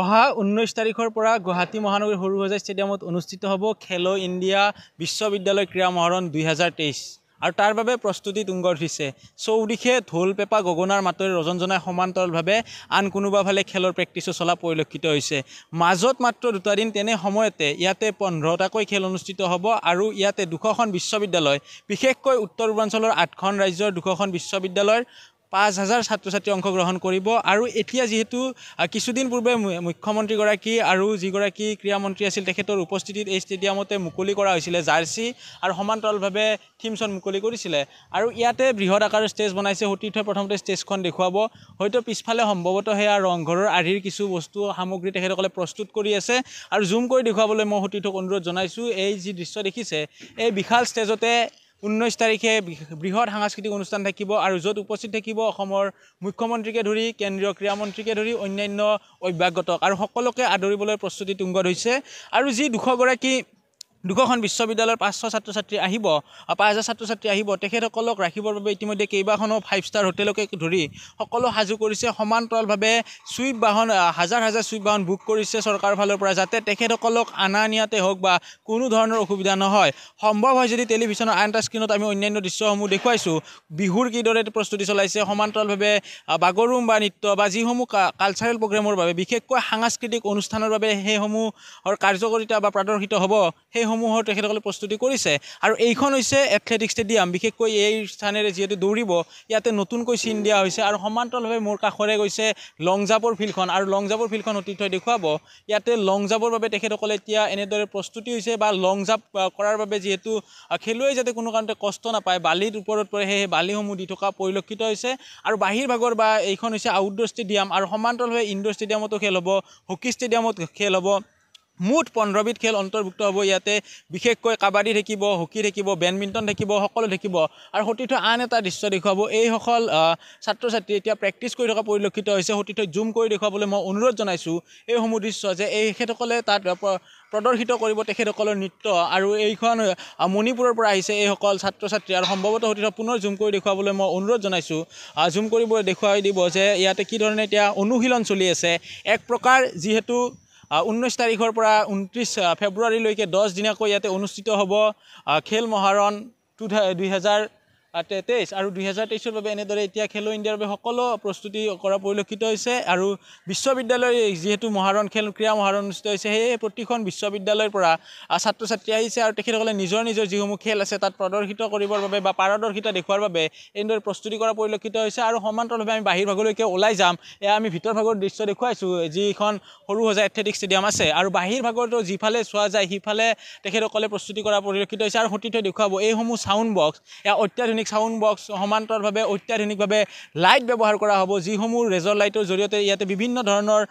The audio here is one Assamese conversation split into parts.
অহা ঊনৈছ তাৰিখৰ পৰা গুৱাহাটী মহানগৰী সৰু সজাই ষ্টেডিয়ামত অনুষ্ঠিত হ'ব খেলো ইণ্ডিয়া বিশ্ববিদ্যালয় ক্ৰীড়া মহৰণ দুহেজাৰ তেইছ আৰু তাৰ বাবে প্ৰস্তুতি তুংগ উঠিছে চৌদিশে ঢোল পেঁপা গগনাৰ মাতৰে ৰজনজনাই সমান্তৰালভাৱে আন কোনোবা ফালে খেলৰ প্ৰেক্টিছো চলা পৰিলক্ষিত হৈছে মাজত মাত্ৰ দুটা দিন তেনে সময়তে ইয়াতে পোন্ধৰটাকৈ খেল অনুষ্ঠিত হ'ব আৰু ইয়াতে দুশখন বিশ্ববিদ্যালয় বিশেষকৈ উত্তৰ পূৰ্বাঞ্চলৰ আঠখন ৰাজ্যৰ দুশখন বিশ্ববিদ্যালয়ৰ পাঁচ হাজাৰ ছাত্ৰ ছাত্ৰী অংশগ্ৰহণ কৰিব আৰু এতিয়া যিহেতু কিছুদিন পূৰ্বে মুখ্যমন্ত্ৰীগৰাকী আৰু যিগৰাকী ক্ৰীড়া মন্ত্ৰী আছিল তেখেতৰ উপস্থিতিত এই ষ্টেডিয়ামতে মুকলি কৰা হৈছিলে জাৰ্চি আৰু সমান্তৰালভাৱে থিমছন মুকলি কৰিছিলে আৰু ইয়াতে বৃহৎ আকাৰৰ ষ্টেজ বনাইছে সতীৰ্থই প্ৰথমতে ষ্টেজখন দেখুৱাব হয়তো পিছফালে সম্ভৱতঃ সেয়া ৰংঘৰৰ আৰ্হিৰ কিছু বস্তু সামগ্ৰী তেখেতসকলে প্ৰস্তুত কৰি আছে আৰু জুম কৰি দেখুৱাবলৈ মই সতীৰ্থক অনুৰোধ জনাইছোঁ এই যি দৃশ্য দেখিছে এই বিশাল ষ্টেজতে ঊনৈছ তাৰিখে বৃহৎ সাংস্কৃতিক অনুষ্ঠান থাকিব আৰু য'ত উপস্থিত থাকিব অসমৰ মুখ্যমন্ত্ৰীকে ধৰি কেন্দ্ৰীয় ক্ৰীড়া মন্ত্ৰীকে ধৰি অন্যান্য অভ্যাগতক আৰু সকলোকে আদৰিবলৈ প্ৰস্তুতি তুংগত হৈছে আৰু যি দুশগৰাকী দুশখন বিশ্ববিদ্যালয়ৰ পাঁচশ ছাত্ৰ ছাত্ৰী আহিব পাঁচ হাজাৰ ছাত্ৰ ছাত্ৰী আহিব তেখেতসকলক ৰাখিবৰ বাবে ইতিমধ্যে কেইবাখনো ফাইভ ষ্টাৰ হোটেলকে ধৰি সকলো সাজু কৰিছে সমান্তৰালভাৱে চুইপ বাহন হাজাৰ হাজাৰ চুইপ বাহন বুক কৰিছে চৰকাৰৰ ফালৰ পৰা যাতে তেখেতসকলক অনা নিয়াতে হওক বা কোনো ধৰণৰ অসুবিধা নহয় সম্ভৱ হয় যদি টেলিভিশ্যনৰ আন এটা স্ক্ৰীণত আমি অন্যান্য দৃশ্যসমূহ দেখুৱাইছোঁ বিহুৰ কিদৰে প্ৰস্তুতি চলাইছে সমান্তৰালভাৱে বাগৰুম বা নৃত্য বা যিসমূহ কালচাৰেল প্ৰগ্ৰেমৰ বাবে বিশেষকৈ সাংস্কৃতিক অনুষ্ঠানৰ বাবে সেইসমূহৰ কাৰ্যকৰিতা বা প্ৰদৰ্শিত হ'ব সেই স্থানসমূহৰ তেখেতসকলে প্ৰস্তুতি কৰিছে আৰু এইখন হৈছে এথলেটিক ষ্টেডিয়াম বিশেষকৈ এই স্থানেৰে যিহেতু দৌৰিব ইয়াতে নতুনকৈ চিন দিয়া হৈছে আৰু সমান্তৰালভাৱে মোৰ কাষৰে গৈছে লং জাপৰ ফিল্ডখন আৰু লং জাপৰ ফিল্ডখন অতিথয় দেখুৱাব ইয়াতে লং জাপৰ বাবে তেখেতসকলে এতিয়া এনেদৰে প্ৰস্তুতি হৈছে বা লং জাপ কৰাৰ বাবে যিহেতু খেলুৱৈ যাতে কোনো কাৰণতে কষ্ট নাপায় বালিৰ ওপৰত পৰে সেই বালিসমূহ দি থকা পৰিলক্ষিত হৈছে আৰু বাহিৰ ভাগৰ বা এইখন হৈছে আউটডোৰ ষ্টেডিয়াম আৰু সমান্তৰালভাৱে ইনডোৰ ষ্টেডিয়ামতো খেল হ'ব হকী ষ্টেডিয়ামত খেল হ'ব মুঠ পোন্ধৰবিধ খেল অন্তৰ্ভুক্ত হ'ব ইয়াতে বিশেষকৈ কাবাডী থাকিব হকী থাকিব বেডমিণ্টন থাকিব সকলো থাকিব আৰু সতীৰ্থই আন এটা দৃশ্য দেখুৱাব এইসকল ছাত্ৰ ছাত্ৰী এতিয়া প্ৰেক্টিছ কৰি থকা পৰিলক্ষিত হৈছে সতীৰ্থই জুম কৰি দেখুৱাবলৈ মই অনুৰোধ জনাইছোঁ এইসমূহ দৃশ্য যে এইসকলে তাত প্ৰদৰ্শিত কৰিব তেখেতসকলৰ নৃত্য আৰু এইখন মণিপুৰৰ পৰা আহিছে এইসকল ছাত্ৰ ছাত্ৰী আৰু সম্ভৱতঃ সতীৰ্থ পুনৰ জুম কৰি দেখুৱাবলৈ মই অনুৰোধ জনাইছোঁ জুম কৰিব দেখুৱাই দিব যে ইয়াতে কি ধৰণে এতিয়া অনুশীলন চলি আছে এক প্ৰকাৰ যিহেতু ঊনৈছ তাৰিখৰ পৰা ঊনত্ৰিছ ফেব্ৰুৱাৰীলৈকে দহদিনীয়াকৈ ইয়াতে অনুষ্ঠিত হ'ব খেল মহাৰণ টু দুহেজাৰ তেইছ আৰু দুহেজাৰ তেইছৰ বাবে এনেদৰে এতিয়া খেলো ইণ্ডিয়াৰ বাবে সকলো প্ৰস্তুতি কৰা পৰিলক্ষিত হৈছে আৰু বিশ্ববিদ্যালয় যিহেতু মহাৰণ খেল ক্ৰীড়া মহাৰণ অনুষ্ঠিত হৈছে সেয়ে প্ৰতিখন বিশ্ববিদ্যালয়ৰ পৰা ছাত্ৰ ছাত্ৰী আহিছে আৰু তেখেতসকলে নিজৰ নিজৰ যিসমূহ খেল আছে তাত প্ৰদৰ্শিত কৰিবৰ বাবে বা পাৰদৰ্শিতা দেখুৱাৰ বাবে এনেদৰে প্ৰস্তুতি কৰা পৰিলক্ষিত হৈছে আৰু সমান্তৰালভাৱে আমি বাহিৰ ভাগলৈকে ওলাই যাম এয়া আমি ভিতৰ ভাগৰ দৃশ্য দেখুৱাইছোঁ যিখন সৰু সজা এথলেটিক ষ্টেডিয়াম আছে আৰু বাহিৰ ভাগৰতো যিফালে চোৱা যায় সিফালে তেখেতসকলে প্ৰস্তুতি কৰা পৰিলক্ষিত হৈছে আৰু সতীৰ্থ দেখুৱাব এইসমূহ চাউণ্ড বক্স এয়া অত্যাধুনিক আধুনিক চাউণ্ড বক্স সমান্তৰভাৱে অত্যাধুনিকভাৱে লাইট ব্যৱহাৰ কৰা হ'ব যিসমূহ ৰেজৰ লাইটৰ জৰিয়তে ইয়াতে বিভিন্ন ধৰণৰ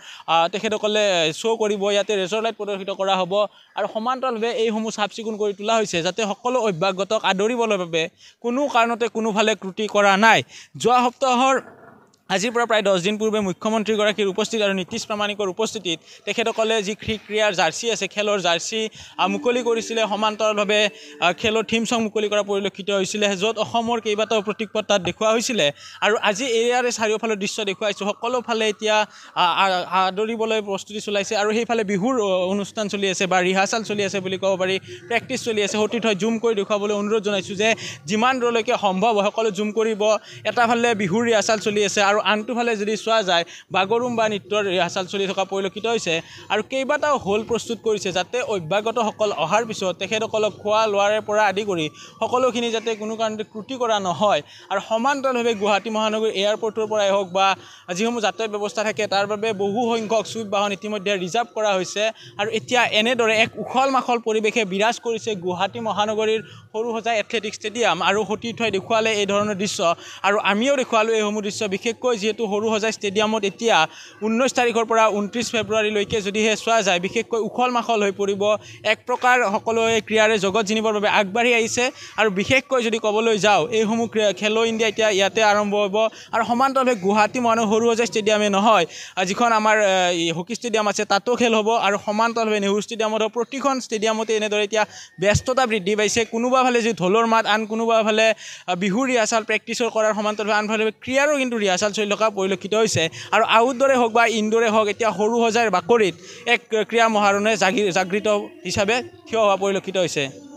তেখেতসকলে শ্ব' কৰিব ইয়াতে ৰেজৰ লাইট প্ৰদৰ্শিত কৰা হ'ব আৰু সমান্তৰালভাৱে এইসমূহ চাফ চিকুণ কৰি তোলা হৈছে যাতে সকলো অভ্যাগতক আদৰিবলৈ বাবে কোনো কাৰণতে কোনোফালে ক্ৰুটি কৰা নাই যোৱা সপ্তাহৰ আজিৰ পৰা প্ৰায় দহদিন পূৰ্বে মুখ্যমন্ত্ৰীগৰাকীৰ উপস্থিতি আৰু নীতিশ প্ৰামাণিকৰ উপস্থিতিত তেখেতসকলে যি ক্ৰীড়াৰ জাৰ্চি আছে খেলৰ জাৰ্চি মুকলি কৰিছিলে সমান্তৰালভাৱে খেলৰ থিম চং মুকলি কৰা পৰিলক্ষিত হৈছিলে য'ত অসমৰ কেইবাটাও প্ৰতীকপত তাত দেখুওৱা হৈছিলে আৰু আজি এইয়াৰে চাৰিওফালৰ দৃশ্য দেখুৱাইছোঁ সকলোফালে এতিয়া আদৰিবলৈ প্ৰস্তুতি চলাইছে আৰু সেইফালে বিহুৰ অনুষ্ঠান চলি আছে বা ৰিহাৰ্চেল চলি আছে বুলি ক'ব পাৰি প্ৰেক্টিছ চলি আছে সতীৰ্থ জুম কৰি দেখুৱাবলৈ অনুৰোধ জনাইছোঁ যে যিমান দূৰলৈকে সম্ভৱ সকলো জুম কৰিব এটা ফালে বিহুৰ ৰিহাৰ্চেল চলি আছে আৰু আনটো ফালে যদি চোৱা যায় বাগৰুম বা নৃত্যৰ ৰিহাৰ্চেল চলি থকা পৰিলক্ষিত হৈছে আৰু কেইবাটাও হল প্ৰস্তুত কৰিছে যাতে অভ্যাগতসকল অহাৰ পিছত তেখেতসকলক খোৱা লোৱাৰে পৰা আদি কৰি সকলোখিনি যাতে কোনো কাৰণতে ক্ৰুটি কৰা নহয় আৰু সমান্তৰালভাৱে গুৱাহাটী মহানগৰী এয়াৰপৰ্টৰ পৰাই হওক বা যিসমূহ যাতায়াত ব্যৱস্থা থাকে তাৰ বাবে বহুসংখ্যক চুইপ বাহন ইতিমধ্যে ৰিজাৰ্ভ কৰা হৈছে আৰু এতিয়া এনেদৰে এক উখল মাখল পৰিৱেশে বিৰাজ কৰিছে গুৱাহাটী মহানগৰীৰ সৰু সজাই এথলেটিক ষ্টেডিয়াম আৰু সতীৰ্থই দেখুৱালে এই ধৰণৰ দৃশ্য আৰু আমিও দেখুৱালোঁ এইসমূহ দৃশ্য বিশেষকৈ হয় যিহেতু সৰু সজাই ষ্টেডিয়ামত এতিয়া ঊনৈছ তাৰিখৰ পৰা ঊনত্ৰিছ ফেব্ৰুৱাৰীলৈকে যদিহে চোৱা যায় বিশেষকৈ উখল মাখল হৈ পৰিব এক প্ৰকাৰ সকলোৱে ক্ৰীড়াৰে জগত জিনিবৰ বাবে আগবাঢ়ি আহিছে আৰু বিশেষকৈ যদি ক'বলৈ যাওঁ এইসমূহ খেলো ইণ্ডিয়া এতিয়া ইয়াতে আৰম্ভ হ'ব আৰু সমান্তৰভাৱে গুৱাহাটী মানুহ সৰু সজাই ষ্টেডিয়ামে নহয় যিখন আমাৰ হকী ষ্টেডিয়াম আছে তাতো খেল হ'ব আৰু সমান্তৰভাৱে নেহৰু ষ্টেডিয়ামত হওক প্ৰতিখন ষ্টেডিয়ামতে এনেদৰে এতিয়া ব্যস্ততা বৃদ্ধি পাইছে কোনোবা ফালে যদি ঢোলৰ মাত আন কোনোবা ফালে বিহু ৰিহাৰ্চেল প্ৰেক্টিছৰ কৰাৰ সমান্তৰভাৱে আনফালে ক্ৰীড়াৰো কিন্তু ৰিহাৰ্চেল চাঞ্চল্য থকা পৰিলক্ষিত হৈছে আৰু আউটডোৰে হওক বা ইনডোৰে হওক এতিয়া সৰু সজাইৰ বাকৰিত এক ক্ৰীড়া মহাৰণে জাগি জাগৃত হিচাপে থিয় হোৱা পৰিলক্ষিত হৈছে